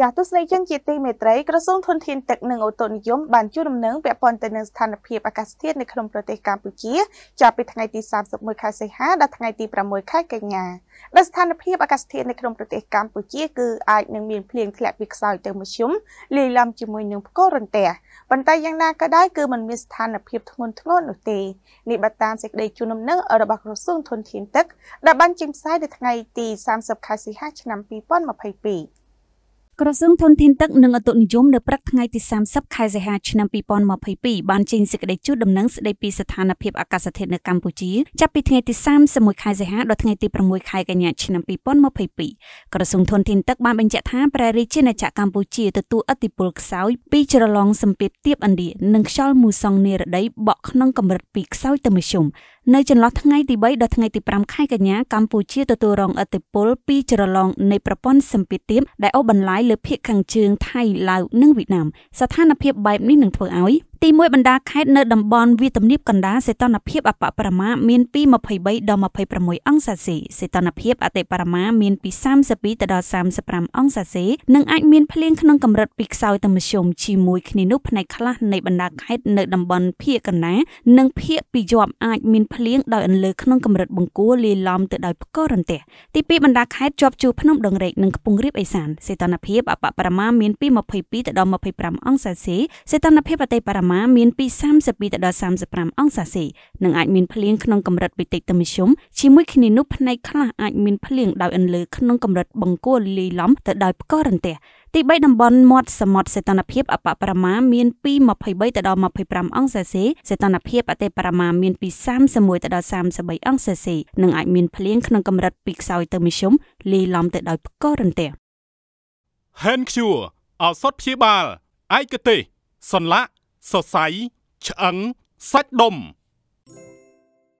ចាស់ទស្សនិកជនជាទីមេត្រីក្រសួងធនធានទឹកនិងអូតូនិយមបានជួលដំណឹងពាក់ព័ន្ធទៅនឹងស្ថានភាពអាកាសធាតុនៅក្នុងប្រទេសកម្ពុជាចាប់ពីថ្ងៃទី31ខែសីហាដល់ថ្ងៃទី6ខែកញ្ញាដែលស្ថានភាពអាកាសធាតុនៅក្នុងប្រទេសកម្ពុជាគឺអាចនឹងមានភ្លៀងធ្លាក់ពីខ្សោយទៅមធ្យមលាយឡំជាមួយនឹងផ្គររន្ទះប៉ុន្តែយ៉ាងណាក៏ដោយគឺมันមានស្ថានភាពធ្ងន់ធ្ងរនោះទេនេះបើតាមសេចក្តីជូនដំណឹងរបស់ក្រសួងធនធានទឹកដែលបានចេញផ្សាយនៅថ្ងៃទី30ខែសីហាឆ្នាំ2022ក្រសួងធនធានទឹកនិងអតុនិយមនៅព្រឹកថ្ងៃទី30ខែសីហាឆ្នាំ2022បានចេញសេចក្តីជូនដំណឹងស្តីពីស្ថានភាពអាកាសធាតុនៅកម្ពុជាចាប់ពីថ្ងៃទី31ខែសីហាដល់ថ្ងៃទី6ខែកញ្ញាឆ្នាំ2022ក្រសួងធនធានទឹកបានបញ្ជាក់ថាប្រទេសជាណាចក្រកម្ពុជាទទួលឥទ្ធិពលខ្សោយពីជ្រលងសម្ពាធទាបឥណ្ឌានិងខ្យល់មូសុងនារដីបក់ក្នុងកម្រិតពីខ្សោយទៅមធ្យមនៅចន្លោះថ្ងៃទី3ដល់ថ្ងៃទី5ខែកញ្ញាកម្ពុជាទទួលរងឥទ្ធិពលពីជ្រលងនៃប្រព័ន្ធសម្ពាធទាបដែលអូសបន្លាយលើភៀកខាងជើងថៃឡាវនិងវៀតណាមស្ថានភាព បែបនេះនឹងធ្វើឲ្យទី1បណ្ដាខេត្តនៅតំបន់វាទំនាបកណ្ដាលសីតុណ្ហភាពអបបរមាមានពី23ដល់26អង្សាសេសីតុណ្ហភាពអតិបរមាមានពី32ទៅដល់35អង្សាសេនិងអាចមានភ្លៀងក្នុងកម្រិតពីខ្សោយទៅមធ្យមជាមួយគ្នានោះផ្នែកខ្លះនៃបណ្ដាខេត្តនៅតំបន់ភៀកកណ្ដាលនិងភៀកពីយប់អាចមានភ្លៀងដោយអន្លើក្នុងកម្រិតបង្គួរលាយឡំទៅដោយផ្គររន្ទះទី2បណ្ដាខេត្តជាប់ជួរភ្នំដងរែកនិងខ្ពង់រាបឦសានសីតុណ្ហភាពអបបរមាមានពី22ទៅដល់25អង្សាសេសីតុណ្ហភាពអតិបរមាម៉ាមានពី32ទៅដល់35អង្សាសេនិងអាចមានភ្លៀងក្នុងកម្រិតវិតិទៅមធ្យមជាមួយគ្នានោះផ្នែកខ្លះអាចមានភ្លៀងដោយអន្លើក្នុងកម្រិតបង្គោលលីលំទៅដោយផ្កករន្ទះទី3តំបន់មាត់សមុទ្រសីតុណ្ហភាពអបបរមាមានពី23ទៅដល់25អង្សាសេសីតុណ្ហភាពអតិបរមាមានពី31ទៅដល់33អង្សាសេនិងអាចមានភ្លៀងក្នុងកម្រិតពីខ្សោយទៅមធ្យមលីលំទៅដោយផ្កករន្ទះ Hand Cure ឱសថព្យាបាលឯកទេសសន្លាក់សរសៃឆ្អឹងសាច់ដុំ